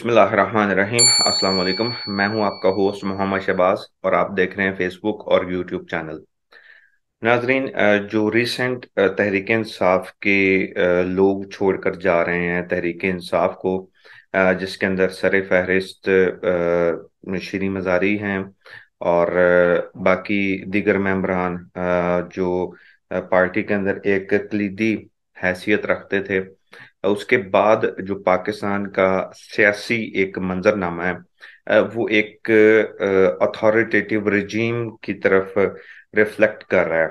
बिस्मिल्लाहिर्रहमानिर्रहीम अस्सलाम वालेकुम मैं हूं आपका होस्ट मोहम्मद शहबाज़ और आप देख रहे हैं फेसबुक और यूट्यूब चैनल नाजरीन जो रिसेंट तहरीक इंसाफ के लोग छोड़कर जा रहे हैं तहरीक इंसाफ को जिसके अंदर सर फहरिस्त श्री मजारी हैं और बाकी दिगर मम्बरान जो पार्टी के अंदर एक कलीदी हैसियत रखते थे उसके बाद जो पाकिस्तान का सियासी एक मंजरनामा है वो एक अथॉरिटेटिव रिजीम की तरफ रिफ्लेक्ट कर रहा है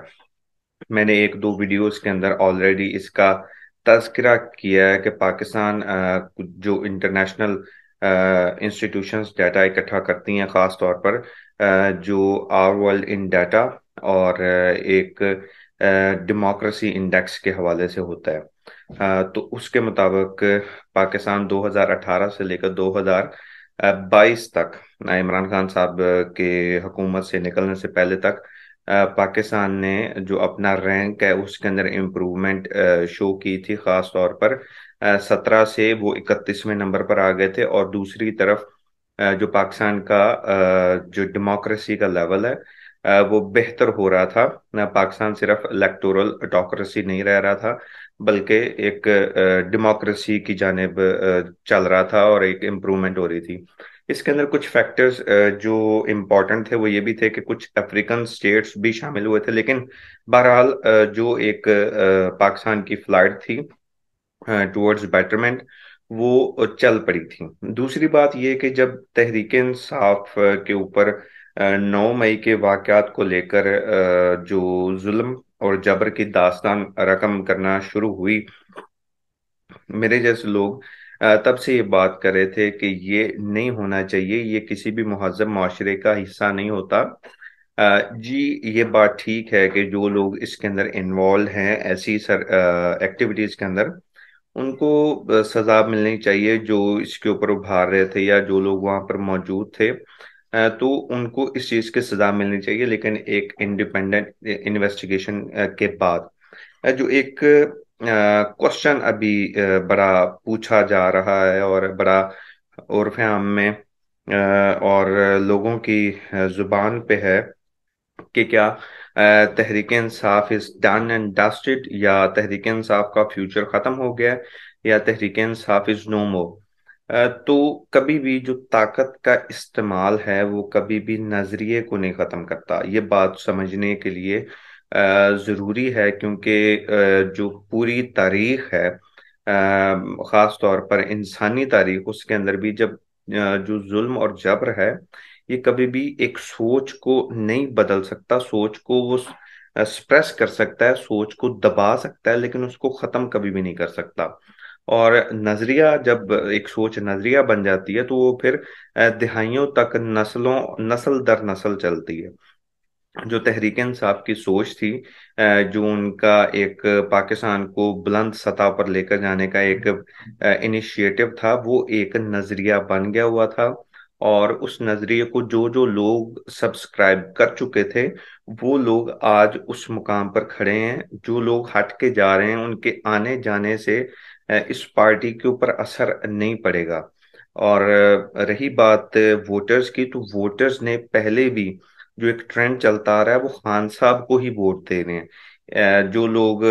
मैंने एक दो वीडियोस के अंदर ऑलरेडी इसका तस्करा किया है कि पाकिस्तान जो इंटरनेशनल इंस्टीट्यूशंस डाटा इकट्ठा करती हैं ख़ास तौर पर जो आर वर्ल्ड इन डाटा और एक डेमोक्रेसी इंडेक्स के हवाले से होता है तो उसके मुताबिक पाकिस्तान 2018 से लेकर 2022 तक इमरान खान साहब के हुकूमत से निकलने से पहले तक पाकिस्तान ने जो अपना रैंक है उसके अंदर इम्प्रूवमेंट शो की थी ख़ास तौर पर सत्रह से वो इकतीसवें नंबर पर आ गए थे और दूसरी तरफ जो पाकिस्तान का जो डेमोक्रेसी का लेवल है वो बेहतर हो रहा था पाकिस्तान सिर्फ इलेक्टोरल डेमोक्रेसी नहीं रह रहा था बल्कि एक डेमोक्रेसी की जानब चल रहा था और एक इम्प्रूवमेंट हो रही थी इसके अंदर कुछ फैक्टर्स जो इम्पॉर्टेंट थे वो ये भी थे कि कुछ अफ्रीकन स्टेट्स भी शामिल हुए थे लेकिन बहरहाल जो एक पाकिस्तान की फ्लाइट थी टूवर्ड्स बेटरमेंट वो चल पड़ी थी दूसरी बात ये कि जब तहरीक इंसाफ के ऊपर नौ मई के वाकत को लेकर जो जुल्म और जबर की दास्तान रकम करना शुरू हुई मेरे जैसे लोग तब से ये बात कर रहे थे कि ये नहीं होना चाहिए ये किसी भी महजब माशरे का हिस्सा नहीं होता जी ये बात ठीक है कि जो लोग इसके अंदर इन्वॉल्व हैं ऐसी सर एक्टिविटीज़ के अंदर उनको सज़ा मिलनी चाहिए जो इसके ऊपर उभार रहे थे या जो लोग वहां पर मौजूद थे तो उनको इस चीज की सजा मिलनी चाहिए लेकिन एक इंडिपेंडेंट इन्वेस्टिगेशन के बाद जो एक क्वेश्चन अभी बड़ा पूछा जा रहा है और बड़ा उर्फाम में और लोगों की जुबान पे है कि क्या Tehreek Insaf is done and dusted या तहरीक इंसाफ का फ्यूचर खत्म हो गया है या तहरीक इंसाफ इज नो मोर तो कभी भी जो ताकत का इस्तेमाल है वो कभी भी नज़रिए को नहीं ख़त्म करता ये बात समझने के लिए ज़रूरी है क्योंकि जो पूरी तारीख है ख़ास तौर पर इंसानी तारीख उसके अंदर भी जब जो जुल्म और जबर है ये कभी भी एक सोच को नहीं बदल सकता सोच को वो एक्सप्रेस कर सकता है सोच को दबा सकता है लेकिन उसको ख़त्म कभी भी नहीं कर सकता और नजरिया जब एक सोच नजरिया बन जाती है तो वो फिर दिहाइयों तक नस्लों नस्ल दर नस्ल चलती है जो तहरीक इंसाफ की सोच थी जो उनका एक पाकिस्तान को बुलंद सतह पर लेकर जाने का एक इनिशिएटिव था वो एक नजरिया बन गया हुआ था और उस नजरिए को जो जो लोग सब्सक्राइब कर चुके थे वो लोग आज उस मुकाम पर खड़े हैं जो लोग हट के जा रहे हैं उनके आने जाने से इस पार्टी के ऊपर असर नहीं पड़ेगा और रही बात वोटर्स की तो वोटर्स ने पहले भी जो एक ट्रेंड चलता आ रहा है वो खान साहब को ही वोट दे रहे हैं जो लोग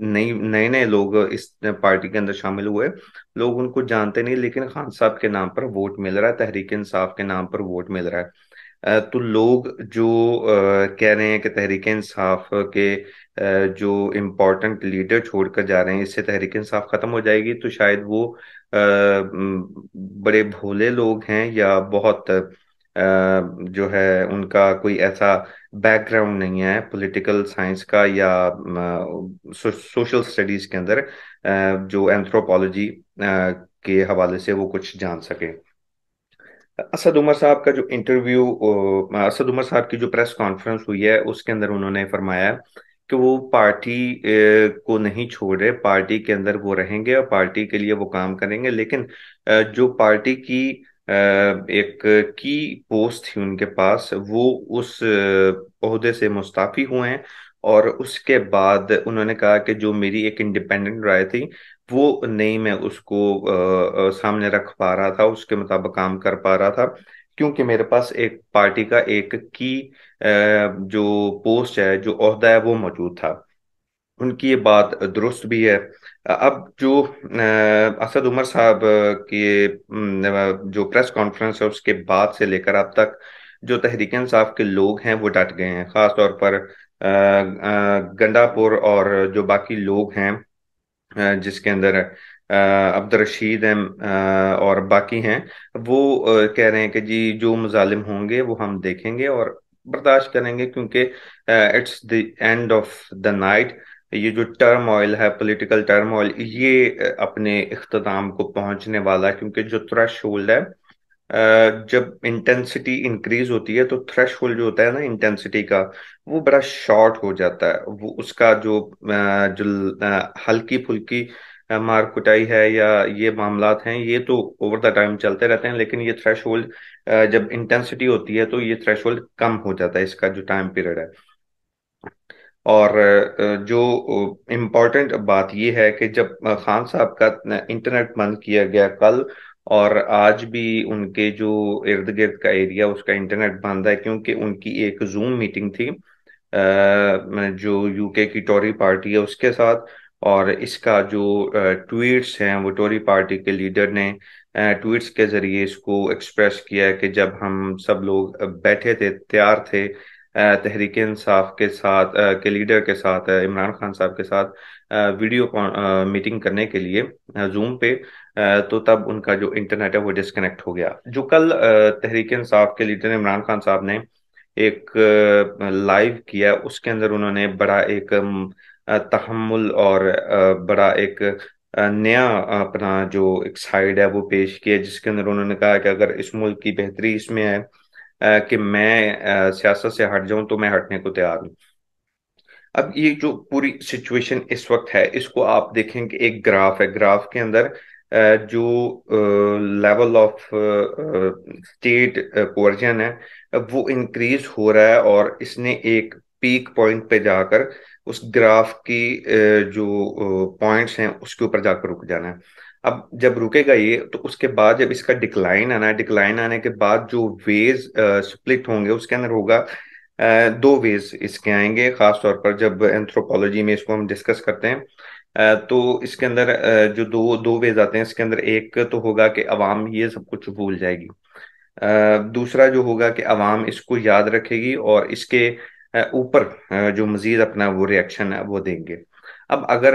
नए नए लोग इस पार्टी के अंदर शामिल हुए लोग उनको जानते नहीं लेकिन खान साहब के नाम पर वोट मिल रहा है तहरीक इंसाफ के नाम पर वोट मिल रहा है तो लोग जो कह रहे हैं कि तहरीक इंसाफ के जो इम्पोर्टेंट लीडर छोड़कर जा रहे हैं इससे तहरीक इंसाफ खत्म हो जाएगी तो शायद वो बड़े भोले लोग हैं या बहुत जो है उनका कोई ऐसा बैकग्राउंड नहीं है पॉलिटिकल साइंस का या सोशल स्टडीज के अंदर जो एंथ्रोपोलॉजी के हवाले से वो कुछ जान सके असद उमर साहब का जो इंटरव्यू असद उमर साहब की जो प्रेस कॉन्फ्रेंस हुई है उसके अंदर उन्होंने फरमाया कि वो पार्टी को नहीं छोड़ रहे पार्टी के अंदर वो रहेंगे और पार्टी के लिए वो काम करेंगे लेकिन जो पार्टी की एक की पोस्ट थी उनके पास वो उस उसदे से मुस्ताफी हुए हैं और उसके बाद उन्होंने कहा कि जो मेरी एक इंडिपेंडेंट राय थी वो नहीं मैं उसको आ, सामने रख पा रहा था उसके मुताबिक काम कर पा रहा था क्योंकि मेरे पास एक पार्टी का एक की जो पोस्ट है जो अहदा है वो मौजूद था उनकी ये बात दुरुस्त भी है अब जो असद उमर साहब के जो प्रेस कॉन्फ्रेंस है उसके बाद से लेकर अब तक जो तहरीक इंसाफ के लोग हैं वो डट गए हैं खासतौर पर गंडापुर और जो बाकी लोग हैं जिसके अंदर अब्दुल रशीद हैं और बाकी हैं वो कह रहे हैं कि जी जो मुजालिम होंगे वो हम देखेंगे और बर्दाश्त करेंगे क्योंकि it's the end of the night ये जो टर्म ऑयल है पॉलिटिकल टर्म ऑयल ये अपने अख्ताम को पहुंचने वाला है क्योंकि जो थ्रेश होल्ड है जब इंटेंसिटी इंक्रीज होती है तो थ्रेश जो होता है ना इंटेंसिटी का वो बड़ा शॉर्ट हो जाता है वो उसका जो जो हल्की फुल्की मार कुटाई है या ये मामला हैं ये तो ओवर द टाइम चलते रहते हैं लेकिन ये थ्रेश जब इंटेंसिटी होती है तो ये थ्रेश कम हो जाता है इसका जो टाइम पीरियड है और जो इम्पोर्टेंट बात ये है कि जब खान साहब का इंटरनेट बंद किया गया कल और आज भी उनके जो इर्द गिर्द का एरिया उसका इंटरनेट बंद है क्योंकि उनकी एक जूम मीटिंग थी जो यूके की टोरी पार्टी है उसके साथ और इसका जो ट्वीट्स हैं वो टोरी पार्टी के लीडर ने ट्वीट्स के जरिए इसको एक्सप्रेस किया है कि जब हम सब लोग बैठे थे तैयार थे तहरीक इंसाफ के साथ के लीडर के साथ इमरान खान साहब के साथ वीडियो मीटिंग करने के लिए जूम पे तो तब उनका जो इंटरनेट है वो डिस्कनेक्ट हो गया जो कल तहरीक इंसाफ के लीडर इमरान खान साहब ने एक लाइव किया उसके अंदर उन्होंने बड़ा एक तहमुल और बड़ा एक नया अपना जो एक साइड है वो पेश किया जिसके अंदर उन्होंने कहा कि अगर इस मुल्क की बेहतरी इसमें है कि मैं सियासत से हट जाऊं तो मैं हटने को तैयार हूं अब ये जो पूरी सिचुएशन इस वक्त है इसको आप देखें कि एक ग्राफ है ग्राफ के अंदर जो लेवल ऑफ स्टेट कोर्जन है वो इंक्रीज हो रहा है और इसने एक पीक पॉइंट पे जाकर उस ग्राफ की जो पॉइंट्स हैं उसके ऊपर जाकर रुक जाना है अब जब रुकेगा ये तो उसके बाद जब इसका डिक्लाइन आना है डिक्लाइन आने के बाद जो वेज स्प्लिट होंगे उसके अंदर होगा दो वेज इसके आएंगे खास तौर पर जब एंथ्रोपोलॉजी में इसको हम डिस्कस करते हैं तो इसके अंदर जो दो दो वेज आते हैं इसके अंदर एक तो होगा कि अवाम ये सब कुछ भूल जाएगी दूसरा जो होगा कि अवाम इसको याद रखेगी और इसके ऊपर जो मजीद अपना वो रिएक्शन है वो देंगे अब अगर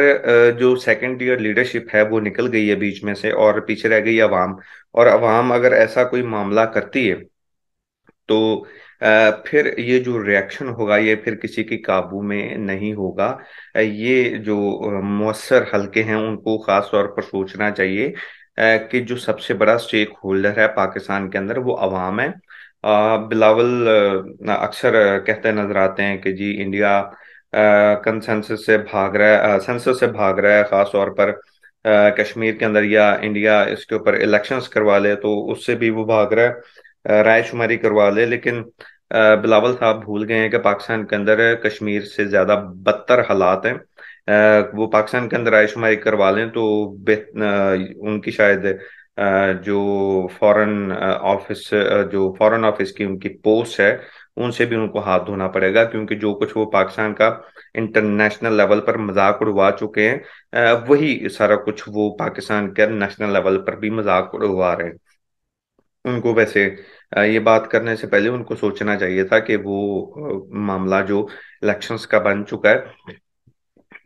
जो सेकेंड ईयर लीडरशिप है वो निकल गई है बीच में से और पीछे रह गई अवाम और अवाम अगर ऐसा कोई मामला करती है तो फिर ये जो रिएक्शन होगा ये फिर किसी के काबू में नहीं होगा ये जो मौसर हलके हैं उनको ख़ास तौर पर सोचना चाहिए कि जो सबसे बड़ा स्टेक होल्डर है पाकिस्तान के अंदर वो अवाम है बिलावल अक्सर कहते नजर आते हैं कि जी इंडिया कंसेंसस से भाग रहा है सेंसस से भाग रहा है ख़ास तौर पर कश्मीर के अंदर या इंडिया इसके ऊपर इलेक्शंस करवा ले तो उससे भी वो भाग रहा है राय शुमारी करवा ले लेकिन बिलावल साहब भूल गए हैं कि पाकिस्तान के अंदर कश्मीर से ज़्यादा बदतर हालात हैं वो पाकिस्तान के अंदर रायशुमारी करवा लें तो उनकी शायद जो फॉरेन ऑफिस जो फॉरेन ऑफिस की उनकी पोस्ट है उनसे भी उनको हाथ धोना पड़ेगा क्योंकि जो कुछ वो पाकिस्तान का इंटरनेशनल लेवल पर मजाक उड़वा चुके हैं वही सारा कुछ वो पाकिस्तान के नेशनल लेवल पर भी मजाक उड़वा रहे हैं उनको वैसे ये बात करने से पहले उनको सोचना चाहिए था कि वो मामला जो इलेक्शंस का बन चुका है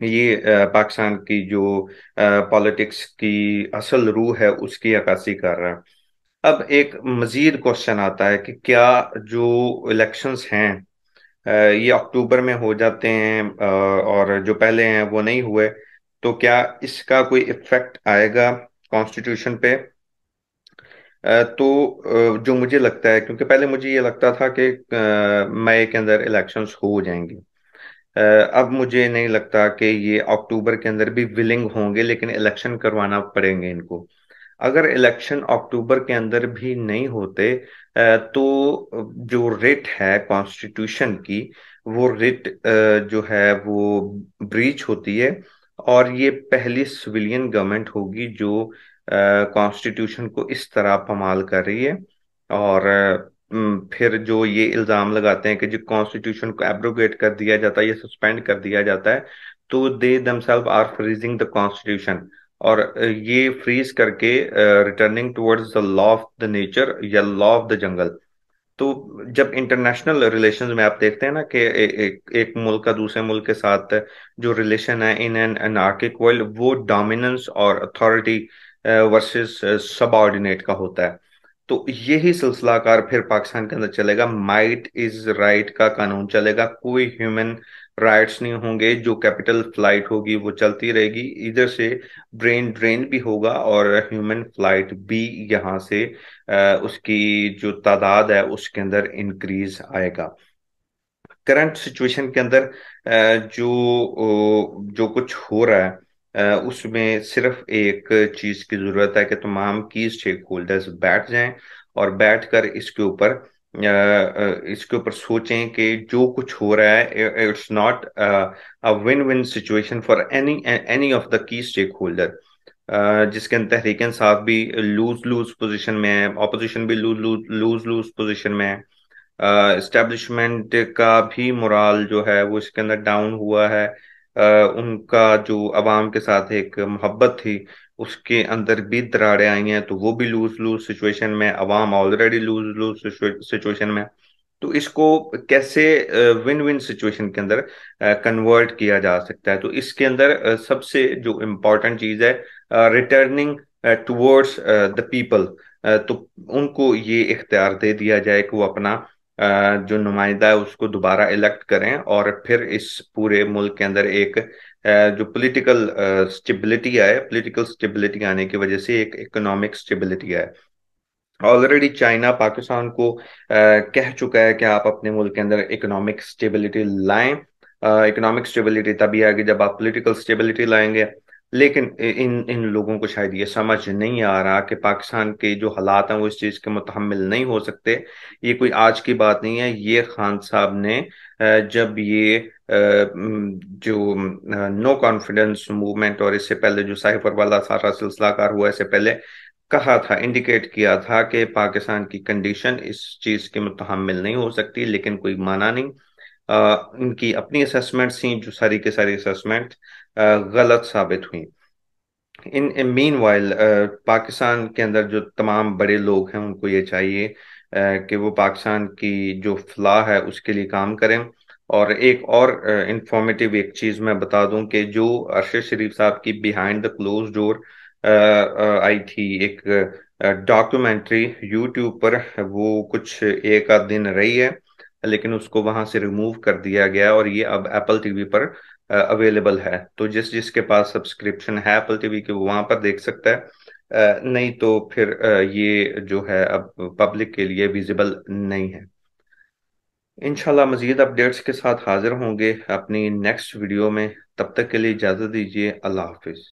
ये पाकिस्तान की जो पॉलिटिक्स की असल रूह है उसकी अक्सी कर रहा है अब एक मजीद क्वेश्चन आता है कि क्या जो इलेक्शंस हैं ये अक्टूबर में हो जाते हैं और जो पहले हैं वो नहीं हुए तो क्या इसका कोई इफेक्ट आएगा कॉन्स्टिट्यूशन पे तो जो मुझे लगता है क्योंकि पहले मुझे ये लगता था कि मई के अंदर इलेक्शंस हो जाएंगे अब मुझे नहीं लगता कि ये अक्टूबर के अंदर भी विलिंग होंगे लेकिन इलेक्शन करवाना पड़ेंगे इनको अगर इलेक्शन अक्टूबर के अंदर भी नहीं होते तो जो रिट है कॉन्स्टिट्यूशन की वो रिट जो है वो ब्रीच होती है और ये पहली सिविलियन गवर्नमेंट होगी जो कॉन्स्टिट्यूशन को इस तरह पमाल कर रही है और फिर जो ये इल्ज़ाम लगाते हैं कि जो कॉन्स्टिट्यूशन को एब्रोगेट कर दिया जाता है या सस्पेंड कर दिया जाता है तो they themselves are freezing the constitution और ये फ्रीज करके returning towards the law of the nature या लॉ ऑफ द जंगल तो जब इंटरनेशनल रिलेशन में आप देखते हैं ना कि एक मुल्क का दूसरे मुल्क के साथ जो रिलेशन है इन एन एनार्किक वर्ल्ड वो डोमिनेंस और अथॉरिटी वर्सेस सबऑर्डिनेट का होता है तो यही सिलसिलाकार फिर पाकिस्तान के अंदर चलेगा माइट इज राइट का कानून चलेगा कोई ह्यूमन human राइट्स नहीं होंगे जो कैपिटल फ्लाइट होगी वो चलती रहेगी इधर से ब्रेन ड्रेन भी होगा और ह्यूमन फ्लाइट भी यहाँ से उसकी जो तादाद है उसके अंदर इंक्रीज आएगा करंट सिचुएशन के अंदर जो जो कुछ हो रहा है उसमें सिर्फ एक चीज की जरूरत है कि तमाम की स्टेक होल्डर्स बैठ जाएं और बैठकर इसके ऊपर इसके ऊपर सोचें कि जो कुछ हो रहा है it's not a win win situation for any any of the key stakeholder जिसके अंदर तहरीक इंसाफ भी लूज लूज पोजीशन में है अपोजिशन भी lose lose lose lose position में है इस्टेब्लिशमेंट का भी मुराल जो है वो इसके अंदर डाउन हुआ है उनका जो आवाम के साथ एक मोहब्बत थी उसके अंदर भी दरारें आई हैं तो वो भी लूज लूज सिचुएशन में अवाम ऑलरेडी लूज लूज सिचुएशन में तो इसको कैसे विन विन सिचुएशन के अंदर कन्वर्ट किया जा सकता है तो इसके अंदर सबसे जो इम्पोर्टेंट चीज़ है रिटर्निंग टूवर्ड्स द पीपल तो उनको ये इख्तियार दे दिया जाए कि वो अपना जो नुमाइंदा है उसको दोबारा इलेक्ट करें और फिर इस पूरे मुल्क के अंदर एक जो पॉलिटिकल स्टेबिलिटी आए पॉलिटिकल स्टेबिलिटी आने की वजह से एक इकोनॉमिक स्टेबिलिटी आए ऑलरेडी चाइना पाकिस्तान को कह चुका है कि आप अपने मुल्क के अंदर इकोनॉमिक स्टेबिलिटी लाएं इकोनॉमिक स्टेबिलिटी तभी आएगी जब आप पॉलिटिकल स्टेबिलिटी लाएंगे लेकिन इन इन लोगों को शायद ये समझ नहीं आ रहा कि पाकिस्तान के जो हालात हैं वो इस चीज़ के मुतहमल नहीं हो सकते ये कोई आज की बात नहीं है ये खान साहब ने जब ये जो नो कॉन्फिडेंस मूवमेंट और इससे पहले जो साहिफर वाला सारा सिलसिलाकार हुआ इससे पहले कहा था इंडिकेट किया था कि पाकिस्तान की कंडीशन इस चीज़ के मुतहमल नहीं हो सकती लेकिन कोई माना नहीं उनकी अपनी असेसमेंट थी जो सारी के सारी असेसमेंट गलत साबित हुई इन मीन वाइल पाकिस्तान के अंदर जो तमाम बड़े लोग हैं उनको ये चाहिए कि वो पाकिस्तान की जो फलाह है उसके लिए काम करें और एक और इंफॉर्मेटिव एक चीज़ मैं बता दूं कि जो अरशद शरीफ साहब की बिहाइंड द क्लोज डोर आई थी एक डॉक्यूमेंट्री यूट्यूब पर वो कुछ एक आध दिन रही है लेकिन उसको वहां से रिमूव कर दिया गया और ये अब एप्पल टीवी पर अवेलेबल है तो जिस जिसके पास सब्सक्रिप्शन है एप्पल टीवी के वो वहां पर देख सकता है नहीं तो फिर ये जो है अब पब्लिक के लिए विजिबल नहीं है इनशाला मजीद अपडेट्स के साथ हाजिर होंगे अपनी नेक्स्ट वीडियो में तब तक के लिए इजाज़त दीजिए अल्लाह हाफिज़